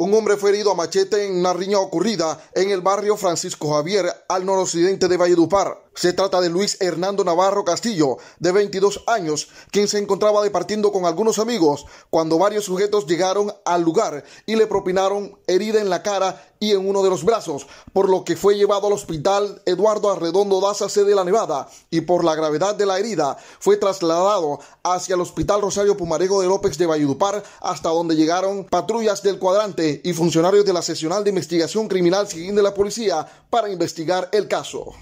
Un hombre fue herido a machete en una riña ocurrida en el barrio Francisco Javier, al noroccidente de Valledupar. Se trata de Luis Hernando Navarro Castillo, de 22 años, quien se encontraba departiendo con algunos amigos cuando varios sujetos llegaron al lugar y le propinaron herida en la cara y en uno de los brazos, por lo que fue llevado al hospital Eduardo Arredondo Daza C de la Nevada y por la gravedad de la herida fue trasladado hacia el hospital Rosario Pumarejo de López de Valledupar hasta donde llegaron patrullas del cuadrante y funcionarios de la sesional de investigación criminal siguiente de la policía para investigar el caso.